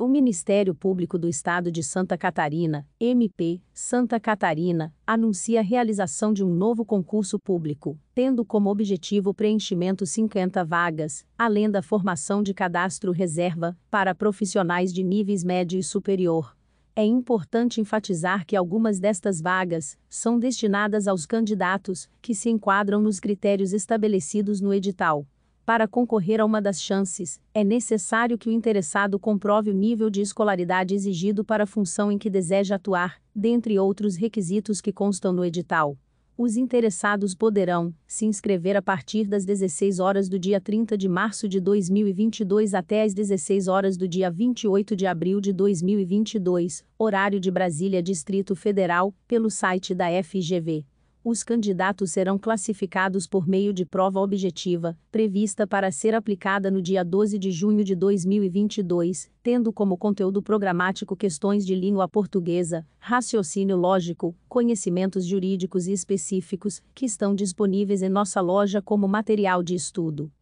O Ministério Público do Estado de Santa Catarina, MP, Santa Catarina, anuncia a realização de um novo concurso público, tendo como objetivo o preenchimento 50 vagas, além da formação de cadastro reserva, para profissionais de níveis médio e superior. É importante enfatizar que algumas destas vagas são destinadas aos candidatos que se enquadram nos critérios estabelecidos no edital. Para concorrer a uma das chances, é necessário que o interessado comprove o nível de escolaridade exigido para a função em que deseja atuar, dentre outros requisitos que constam no edital. Os interessados poderão se inscrever a partir das 16 horas do dia 30 de março de 2022 até às 16 horas do dia 28 de abril de 2022, horário de Brasília, Distrito Federal, pelo site da FGV os candidatos serão classificados por meio de prova objetiva, prevista para ser aplicada no dia 12 de junho de 2022, tendo como conteúdo programático questões de língua portuguesa, raciocínio lógico, conhecimentos jurídicos e específicos, que estão disponíveis em nossa loja como material de estudo.